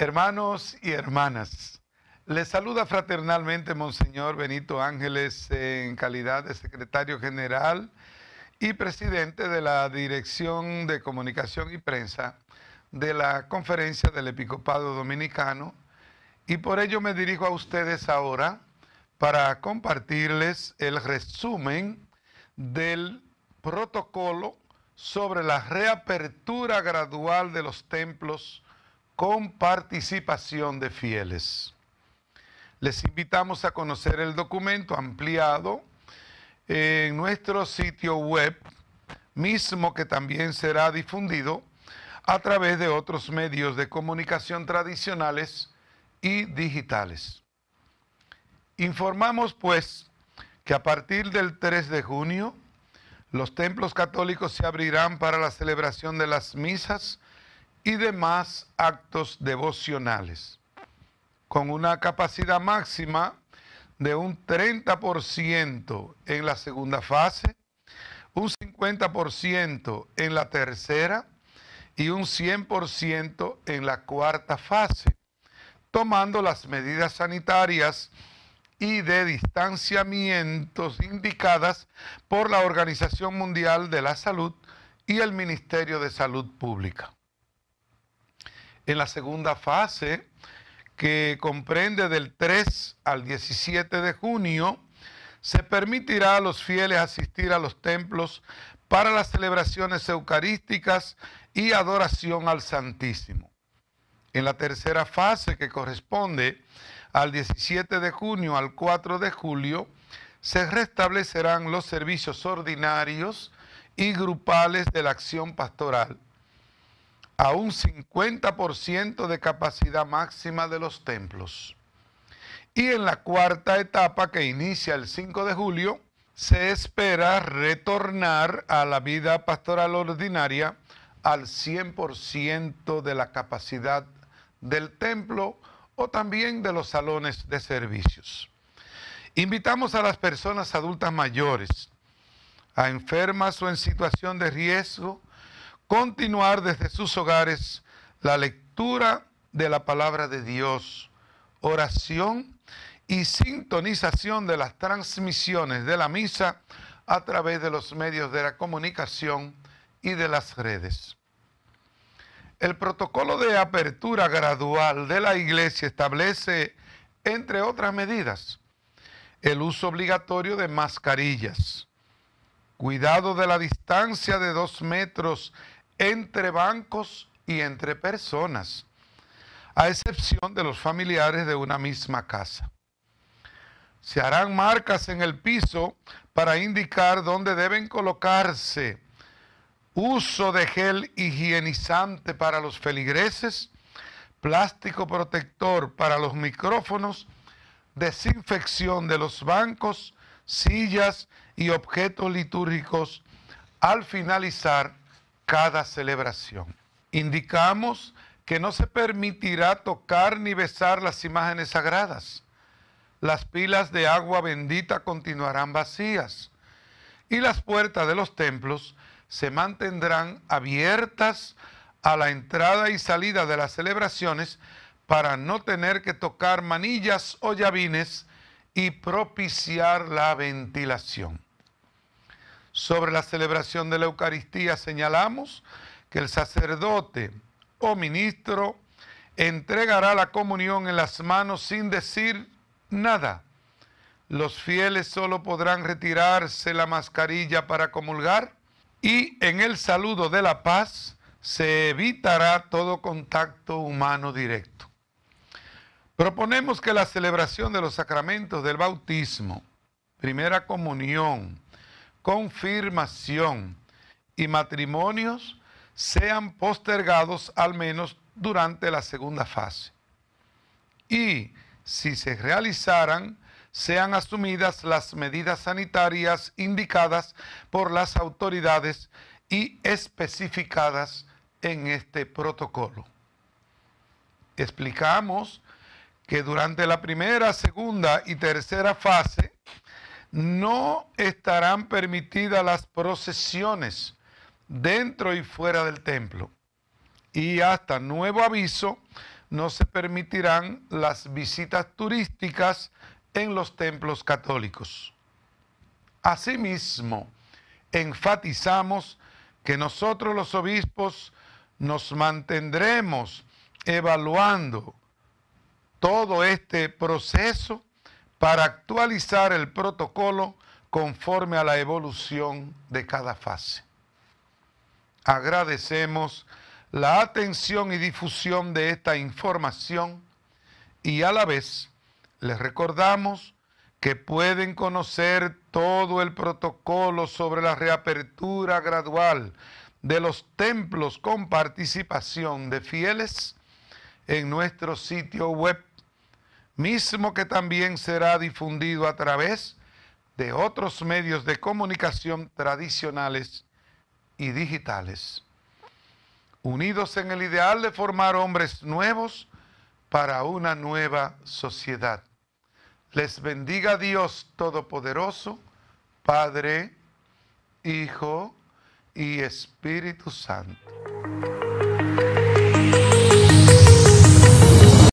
Hermanos y hermanas, les saluda fraternalmente Monseñor Benito Ángeles en calidad de secretario general y presidente de la Dirección de Comunicación y Prensa de la Conferencia del Episcopado Dominicano y por ello me dirijo a ustedes ahora para compartirles el resumen del protocolo sobre la reapertura gradual de los templos con participación de fieles. Les invitamos a conocer el documento ampliado en nuestro sitio web, mismo que también será difundido a través de otros medios de comunicación tradicionales y digitales. Informamos pues que a partir del 3 de junio los templos católicos se abrirán para la celebración de las misas y demás actos devocionales, con una capacidad máxima de un 30% en la segunda fase, un 50% en la tercera y un 100% en la cuarta fase, tomando las medidas sanitarias y de distanciamientos indicadas por la Organización Mundial de la Salud y el Ministerio de Salud Pública en la segunda fase que comprende del 3 al 17 de junio, se permitirá a los fieles asistir a los templos para las celebraciones eucarísticas y adoración al Santísimo. En la tercera fase, que corresponde al 17 de junio al 4 de julio, se restablecerán los servicios ordinarios y grupales de la acción pastoral a un 50% de capacidad máxima de los templos. Y en la cuarta etapa que inicia el 5 de julio, se espera retornar a la vida pastoral ordinaria al 100% de la capacidad del templo o también de los salones de servicios. Invitamos a las personas adultas mayores, a enfermas o en situación de riesgo, continuar desde sus hogares la lectura de la palabra de Dios, oración y sintonización de las transmisiones de la misa a través de los medios de la comunicación y de las redes. El protocolo de apertura gradual de la iglesia establece, entre otras medidas, el uso obligatorio de mascarillas, cuidado de la distancia de dos metros entre bancos y entre personas, a excepción de los familiares de una misma casa. Se harán marcas en el piso para indicar dónde deben colocarse. Uso de gel higienizante para los feligreses, plástico protector para los micrófonos, desinfección de los bancos, sillas y objetos litúrgicos al finalizar cada celebración. Indicamos que no se permitirá tocar ni besar las imágenes sagradas. Las pilas de agua bendita continuarán vacías y las puertas de los templos se mantendrán abiertas a la entrada y salida de las celebraciones para no tener que tocar manillas o llavines y propiciar la ventilación sobre la celebración de la Eucaristía señalamos que el sacerdote o ministro entregará la comunión en las manos sin decir nada. Los fieles solo podrán retirarse la mascarilla para comulgar y en el saludo de la paz se evitará todo contacto humano directo. Proponemos que la celebración de los sacramentos del bautismo, primera comunión, confirmación y matrimonios sean postergados al menos durante la segunda fase. Y si se realizaran, sean asumidas las medidas sanitarias indicadas por las autoridades y especificadas en este protocolo. Explicamos que durante la primera, segunda y tercera fase no estarán permitidas las procesiones dentro y fuera del templo. Y hasta nuevo aviso, no se permitirán las visitas turísticas en los templos católicos. Asimismo, enfatizamos que nosotros los obispos nos mantendremos evaluando todo este proceso para actualizar el protocolo conforme a la evolución de cada fase. Agradecemos la atención y difusión de esta información y a la vez les recordamos que pueden conocer todo el protocolo sobre la reapertura gradual de los templos con participación de fieles en nuestro sitio web mismo que también será difundido a través de otros medios de comunicación tradicionales y digitales, unidos en el ideal de formar hombres nuevos para una nueva sociedad. Les bendiga Dios Todopoderoso, Padre, Hijo y Espíritu Santo.